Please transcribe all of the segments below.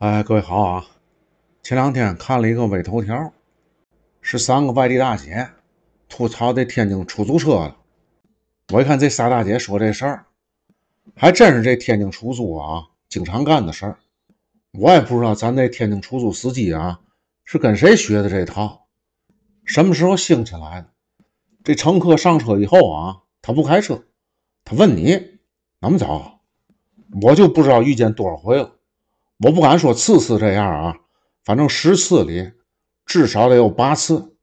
哎，各位好啊！前两天看了一个微头条，是三个外地大姐吐槽这天津出租车的。我一看这仨大姐说这事儿，还真是这天津出租啊经常干的事儿。我也不知道咱这天津出租司机啊是跟谁学的这套，什么时候兴起来的？这乘客上车以后啊，他不开车，他问你怎么走，我就不知道遇见多少回了。我不敢说次次这样啊，反正十次里至少得有八次，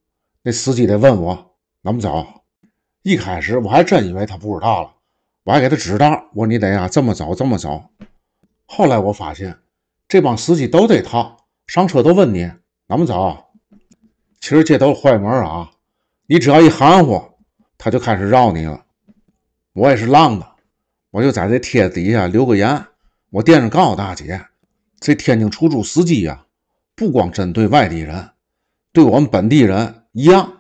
那司机得问我怎么走。一开始我还真以为他不知道了，我还给他指道，我说你得啊这么走，这么走。后来我发现这帮司机都得套，上车都问你怎么走。其实这都是坏门啊，你只要一含糊，他就开始绕你了。我也是浪的，我就在这帖子底下留个言，我垫着告诉大姐。这天津出租司机呀，不光针对外地人，对我们本地人一样，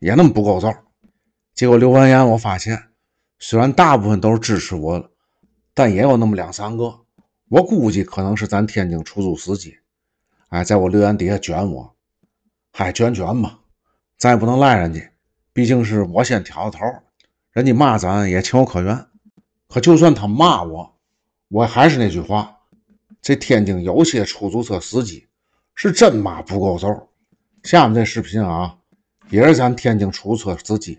也那么不够造。结果留完言，我发现虽然大部分都是支持我的，但也有那么两三个，我估计可能是咱天津出租司机，哎，在我留言底下卷我，嗨，卷卷吧，咱也不能赖人家，毕竟是我先挑的头，人家骂咱也情有可原。可就算他骂我，我还是那句话。这天津有些出租车司机是真妈不够揍。下面这视频啊，也是咱天津出租车司机，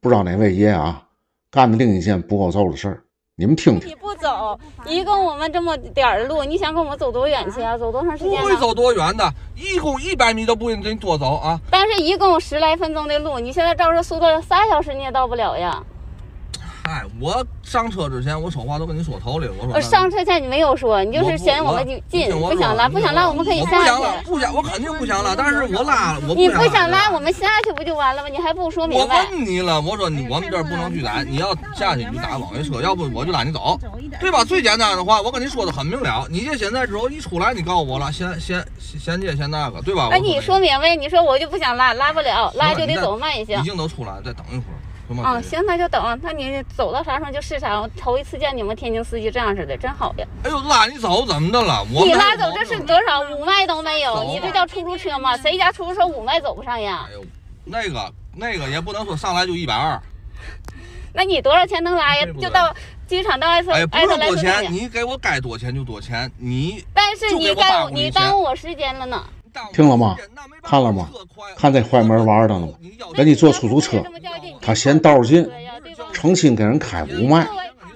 不知道哪位爷啊干的另一件不够揍的事儿，你们听听。你不走，一共我们这么点儿路，你想跟我们走多远去啊？走多长时间？不会走多远的，一共一百米都不给你多走啊。但是，一共十来分钟的路，你现在照这速度，三小时你也到不了呀。哎，我上车之前，我说话都跟你说透了。我说，上车前你没有说，你就是嫌我们近，不想拉，不想拉，我们可以下去。不想拉，不想，我肯定不想拉。但是我拉了，我你不想拉，我们下去不就完了吗？你还不说明白？我问你了，我说你我们这儿不能拒载，你要下去你就打网约车，要不我就拉你走，对吧？最简单的话，我跟你说的很明了。你这现在之后一出来，你告诉我了，先先先这先那个，对吧？哎，你说明白，你说我就不想拉，拉不了，拉就得走慢一些。已经都出来，再等一会儿。啊行，那就等。那你走到啥时候就是啥。头一次见你们天津司机这样式的，真好呀。哎呦，拉你走怎么的了？我你拉走这是多少五迈都没有，你这叫出租车吗？谁家出租车五迈走不上呀？哎呦，那个那个也不能说上来就一百二。那你多少钱能拉呀？就到机场到埃塞，哎，不是多钱，你给我该多钱就多钱，你但是你耽误你耽误我时间了呢。听了吗？看了吗？看这坏门玩的吗？人家坐出租车，他嫌道儿近，成心给人开不卖，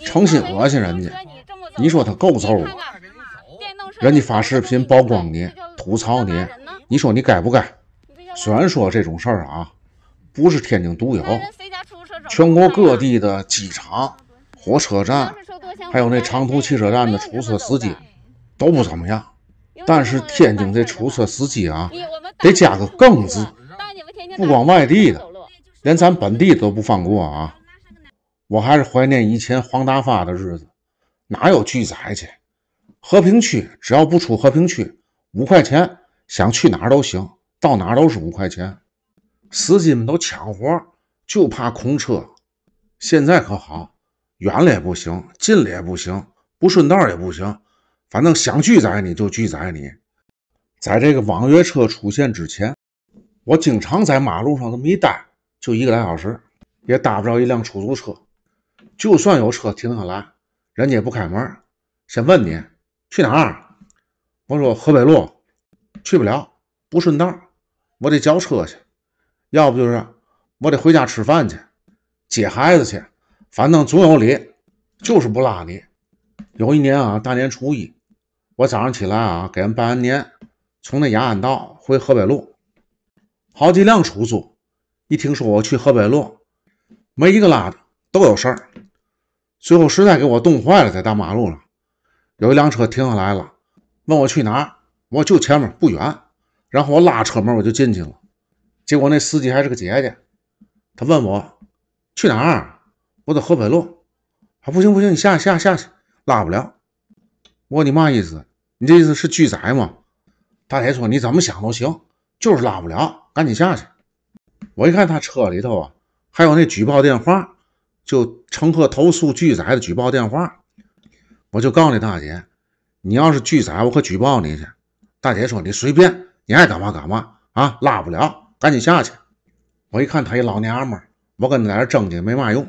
成心恶心人家。你说他够揍吗？人家发视频曝光你，吐槽你，你说你该不该？虽然说这种事儿啊，不是天津独有，全国各地的机场、火车站，还有那长途汽车站的出租车司机，都不怎么样。但是天津这出租车司机啊，得加个“更”字，不光外地的，连咱本地都不放过啊！我还是怀念以前黄大发的日子，哪有拒载去？和平区只要不出和平区，五块钱想去哪都行，到哪都是五块钱。司机们都抢活，就怕空车。现在可好，远了也不行，近了也不行，不顺道也不行。反正想拒载你，就拒载你。在这个网约车出现之前，我经常在马路上这么一待，就一个来小时，也打不着一辆出租车。就算有车停下来，人家也不开门，先问你去哪儿。我说河北路，去不了，不顺道，我得叫车去。要不就是我得回家吃饭去，接孩子去，反正总有理，就是不拉你。有一年啊，大年初一。我早上起来啊，给人拜完年，从那雅安道回河北路，好几辆出租，一听说我去河北路，没一个拉的，都有事儿。最后实在给我冻坏了，在大马路上，有一辆车停下来了，问我去哪，我就前面不远。然后我拉车门，我就进去了。结果那司机还是个姐姐，他问我去哪，我在河北路。啊，不行不行，你下下下去，拉不了。我你嘛意思？你这意思是拒载吗？大姐说你怎么想都行，就是拉不了，赶紧下去。我一看他车里头啊，还有那举报电话，就乘客投诉拒载的举报电话，我就告你大姐，你要是拒载，我可举报你去。大姐说你随便，你爱干嘛干嘛啊，拉不了，赶紧下去。我一看她一老娘们，我跟她在这争去没嘛用，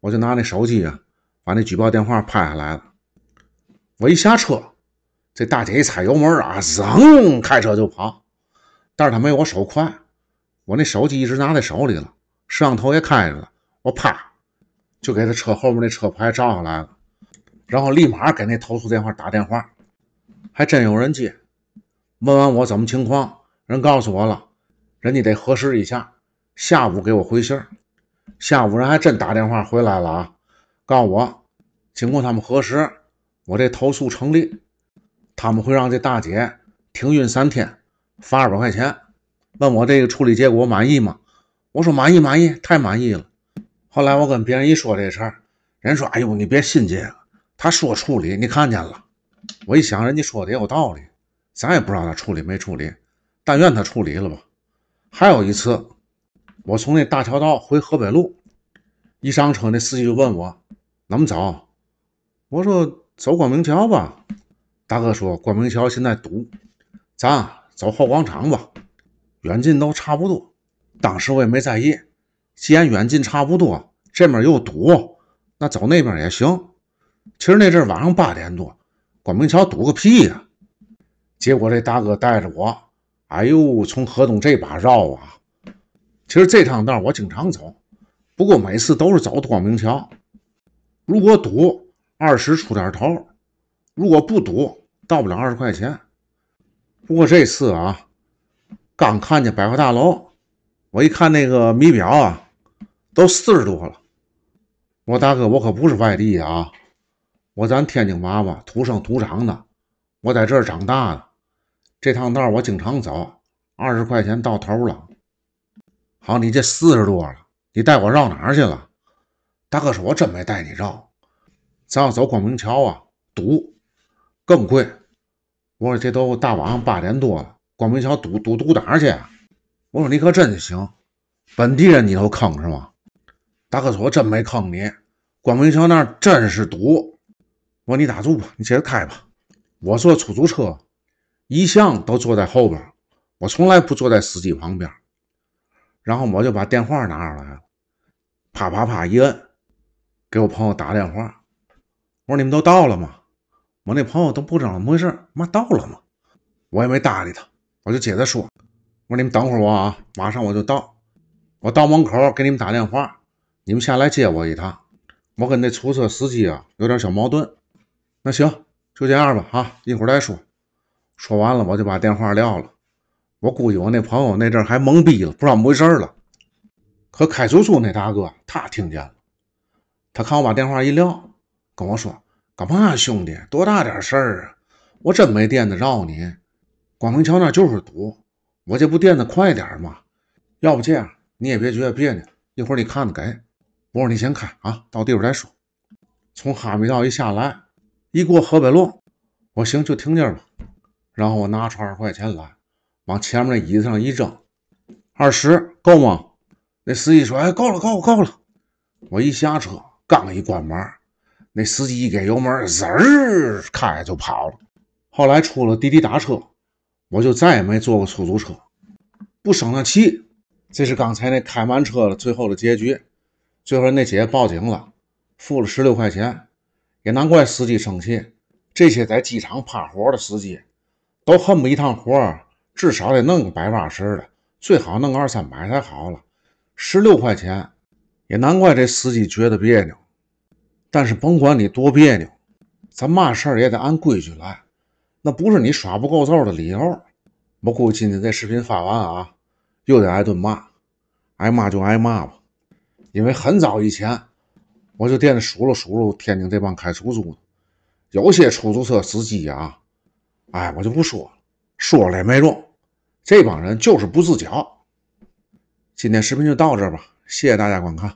我就拿那手机啊，把那举报电话拍下来了。我一下车。这大姐一踩油门啊，噌，开车就跑。但是她没我手快，我那手机一直拿在手里了，摄像头也开着了。我啪，就给她车后面那车牌照下来了。然后立马给那投诉电话打电话，还真有人接。问完我怎么情况，人告诉我了，人家得核实一下，下午给我回信儿。下午人还真打电话回来了啊，告诉我，经过他们核实，我这投诉成立。他们会让这大姐停运三天，罚二百块钱。问我这个处理结果满意吗？我说满意，满意，太满意了。后来我跟别人一说这事儿，人说：“哎呦，你别信这个，他说处理你看见了。”我一想，人家说的也有道理，咱也不知道他处理没处理，但愿他处理了吧。还有一次，我从那大桥道回河北路，一上车，那司机就问我怎么走。我说走光明桥吧。大哥说：“光明桥现在堵，咱走后广场吧，远近都差不多。”当时我也没在意，既然远近差不多，这面又堵，那走那边也行。其实那阵晚上八点多，光明桥堵个屁呀！结果这大哥带着我，哎呦，从河东这把绕啊！其实这趟道我经常走，不过每次都是走光明桥，如果堵，二十出点头。如果不赌，到不了二十块钱。不过这次啊，刚看见百货大楼，我一看那个米表啊，都四十多了。我大哥，我可不是外地啊，我咱天津娃娃，土生土长的，我在这儿长大的。这趟道我经常走，二十块钱到头了。好，你这四十多了，你带我绕哪儿去了？大哥说，我真没带你绕，咱要走光明桥啊，堵。更贵，我说这都大晚上八点多了，光明桥堵堵堵哪儿去？我说你可真行，本地人你都坑是吗？大哥说，我真没坑你，光明桥那儿真是堵。我说你打住吧，你接着开吧。我坐出租车一向都坐在后边，我从来不坐在司机旁边。然后我就把电话拿出来了，啪啪啪一摁，给我朋友打电话。我说你们都到了吗？我那朋友都不知道怎么回事？嘛到了吗？我也没搭理他，我就接着说：“我说你们等会儿我啊，马上我就到。我到门口给你们打电话，你们先来接我一趟。我跟那出租车司机啊有点小矛盾。那行，就这样吧啊，一会儿再说。说完了，我就把电话撂了。我估计我那朋友那阵还懵逼了，不知道怎么回事了。可开出租那大哥他听见了，他看我把电话一撂，跟我说。”干嘛，兄弟？多大点事儿啊！我真没垫得绕你。光明桥那就是堵，我这不垫的快点儿吗？要不这样，你也别觉得别扭，一会儿你看着给。我说你先开啊，到地方再说。从哈密道一下来，一过河北路，我行，就停这儿吧。然后我拿出二十块钱来，往前面那椅子上一扔，二十够吗？那司机说：“哎，够了，够了，够了。”我一下车，刚一关门。那司机一给油门，滋儿开就跑了。后来出了滴滴打车，我就再也没坐过出租车，不生他气。这是刚才那开完车的最后的结局。最后那姐报警了，付了十六块钱。也难怪司机生气。这些在机场趴活的司机，都恨不得一趟活至少得弄个百八十的，最好弄个二三百才好了。十六块钱，也难怪这司机觉得别扭。但是甭管你多别扭，咱嘛事儿也得按规矩来，那不是你耍不够造的理由。不过今天这视频发完啊，又得挨顿骂，挨骂就挨骂吧。因为很早以前，我就惦记数落数落天津这帮开出租的，有些出租车司机啊，哎，我就不说了，说了也没用。这帮人就是不自觉。今天视频就到这吧，谢谢大家观看。